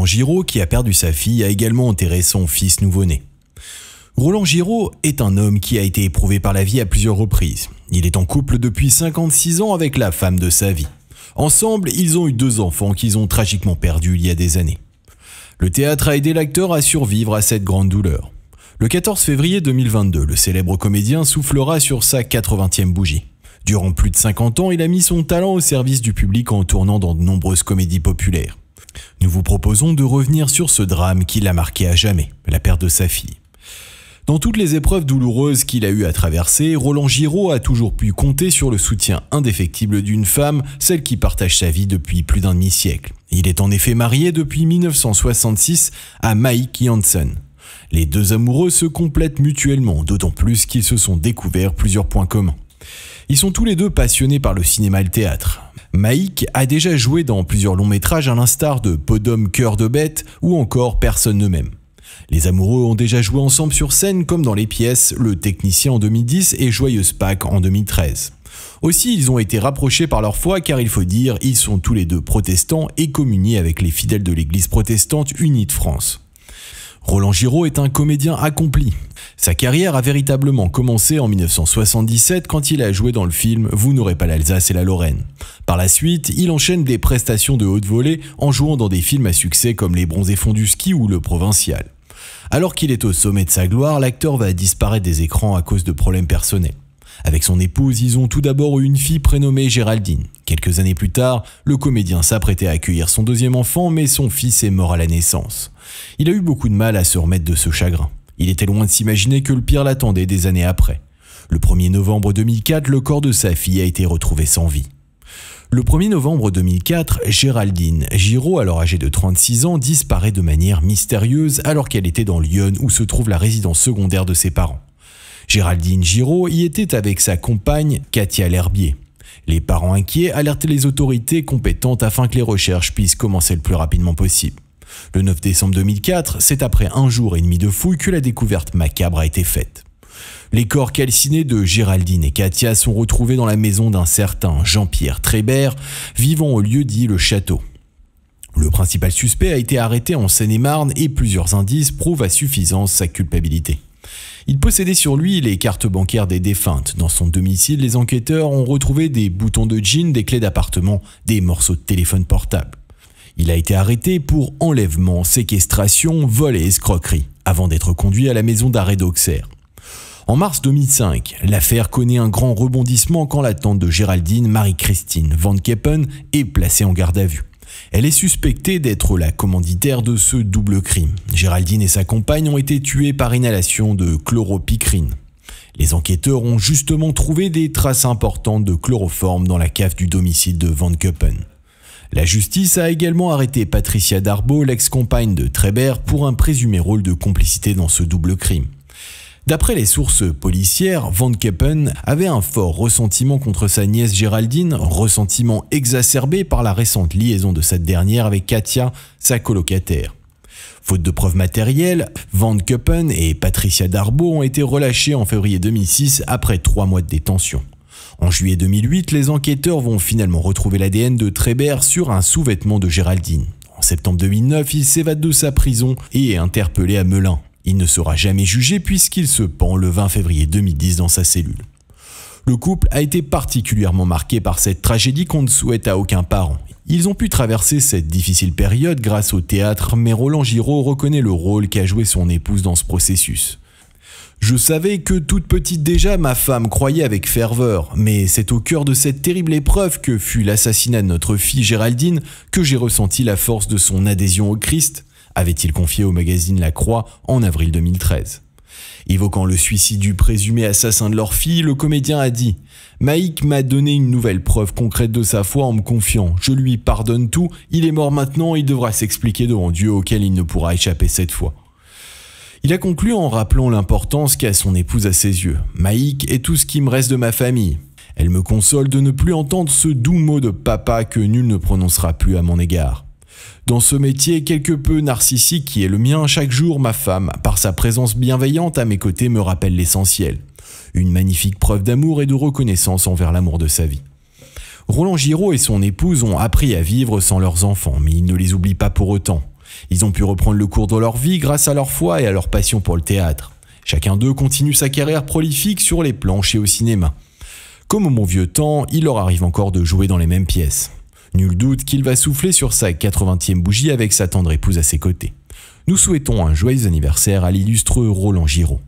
Roland Giraud, qui a perdu sa fille, a également enterré son fils nouveau-né. Roland Giraud est un homme qui a été éprouvé par la vie à plusieurs reprises. Il est en couple depuis 56 ans avec la femme de sa vie. Ensemble, ils ont eu deux enfants qu'ils ont tragiquement perdus il y a des années. Le théâtre a aidé l'acteur à survivre à cette grande douleur. Le 14 février 2022, le célèbre comédien soufflera sur sa 80e bougie. Durant plus de 50 ans, il a mis son talent au service du public en tournant dans de nombreuses comédies populaires. Nous vous proposons de revenir sur ce drame qui l'a marqué à jamais, la perte de sa fille. Dans toutes les épreuves douloureuses qu'il a eu à traverser, Roland Giraud a toujours pu compter sur le soutien indéfectible d'une femme, celle qui partage sa vie depuis plus d'un demi-siècle. Il est en effet marié depuis 1966 à Mike Janssen. Les deux amoureux se complètent mutuellement, d'autant plus qu'ils se sont découverts plusieurs points communs. Ils sont tous les deux passionnés par le cinéma et le théâtre. Maïk a déjà joué dans plusieurs longs métrages à l'instar de Podom Cœur de Bête ou encore Personne ne Même. Les amoureux ont déjà joué ensemble sur scène comme dans les pièces Le Technicien en 2010 et Joyeuse Pâques en 2013. Aussi, ils ont été rapprochés par leur foi car il faut dire, ils sont tous les deux protestants et communiés avec les fidèles de l'église protestante unie de France. Roland Giraud est un comédien accompli. Sa carrière a véritablement commencé en 1977 quand il a joué dans le film Vous n'aurez pas l'Alsace et la Lorraine. Par la suite, il enchaîne des prestations de haute volée en jouant dans des films à succès comme Les Bronzés fonds du ski ou Le Provincial. Alors qu'il est au sommet de sa gloire, l'acteur va disparaître des écrans à cause de problèmes personnels. Avec son épouse, ils ont tout d'abord eu une fille prénommée Géraldine. Quelques années plus tard, le comédien s'apprêtait à accueillir son deuxième enfant, mais son fils est mort à la naissance. Il a eu beaucoup de mal à se remettre de ce chagrin. Il était loin de s'imaginer que le pire l'attendait des années après. Le 1er novembre 2004, le corps de sa fille a été retrouvé sans vie. Le 1er novembre 2004, Géraldine Giraud, alors âgée de 36 ans, disparaît de manière mystérieuse alors qu'elle était dans Lyon où se trouve la résidence secondaire de ses parents. Géraldine Giraud y était avec sa compagne Katia L'Herbier. Les parents inquiets alertaient les autorités compétentes afin que les recherches puissent commencer le plus rapidement possible. Le 9 décembre 2004, c'est après un jour et demi de fouilles que la découverte macabre a été faite. Les corps calcinés de Géraldine et Katia sont retrouvés dans la maison d'un certain Jean-Pierre Trébert, vivant au lieu dit le château. Le principal suspect a été arrêté en Seine-et-Marne et plusieurs indices prouvent à suffisance sa culpabilité. Il possédait sur lui les cartes bancaires des défuntes. Dans son domicile, les enquêteurs ont retrouvé des boutons de jean, des clés d'appartement, des morceaux de téléphone portable. Il a été arrêté pour enlèvement, séquestration, vol et escroquerie, avant d'être conduit à la maison d'arrêt d'Auxerre. En mars 2005, l'affaire connaît un grand rebondissement quand la tante de Géraldine, Marie-Christine Van Keppen, est placée en garde à vue. Elle est suspectée d'être la commanditaire de ce double crime. Géraldine et sa compagne ont été tuées par inhalation de chloropicrine. Les enquêteurs ont justement trouvé des traces importantes de chloroforme dans la cave du domicile de Van Kuppen. La justice a également arrêté Patricia Darbo, l'ex-compagne de Treber, pour un présumé rôle de complicité dans ce double crime. D'après les sources policières, Van Keppen avait un fort ressentiment contre sa nièce Géraldine, ressentiment exacerbé par la récente liaison de cette dernière avec Katia, sa colocataire. Faute de preuves matérielles, Van Keppen et Patricia Darbo ont été relâchés en février 2006 après trois mois de détention. En juillet 2008, les enquêteurs vont finalement retrouver l'ADN de Trebert sur un sous-vêtement de Géraldine. En septembre 2009, il s'évade de sa prison et est interpellé à Melun. Il ne sera jamais jugé puisqu'il se pend le 20 février 2010 dans sa cellule. Le couple a été particulièrement marqué par cette tragédie qu'on ne souhaite à aucun parent. Ils ont pu traverser cette difficile période grâce au théâtre, mais Roland Giraud reconnaît le rôle qu'a joué son épouse dans ce processus. Je savais que toute petite déjà, ma femme croyait avec ferveur, mais c'est au cœur de cette terrible épreuve que fut l'assassinat de notre fille Géraldine que j'ai ressenti la force de son adhésion au Christ avait-il confié au magazine La Croix en avril 2013. Évoquant le suicide du présumé assassin de leur fille, le comédien a dit Maïk m'a donné une nouvelle preuve concrète de sa foi en me confiant. Je lui pardonne tout, il est mort maintenant, il devra s'expliquer devant Dieu auquel il ne pourra échapper cette fois. Il a conclu en rappelant l'importance qu'a son épouse à ses yeux. Maïk est tout ce qui me reste de ma famille. Elle me console de ne plus entendre ce doux mot de papa que nul ne prononcera plus à mon égard. Dans ce métier quelque peu narcissique qui est le mien, chaque jour ma femme, par sa présence bienveillante à mes côtés, me rappelle l'essentiel. Une magnifique preuve d'amour et de reconnaissance envers l'amour de sa vie. Roland Giraud et son épouse ont appris à vivre sans leurs enfants, mais ils ne les oublient pas pour autant. Ils ont pu reprendre le cours de leur vie grâce à leur foi et à leur passion pour le théâtre. Chacun d'eux continue sa carrière prolifique sur les planches et au cinéma. Comme au mon vieux temps, il leur arrive encore de jouer dans les mêmes pièces. Nul doute qu'il va souffler sur sa 80e bougie avec sa tendre épouse à ses côtés. Nous souhaitons un joyeux anniversaire à l'illustre Roland Giraud.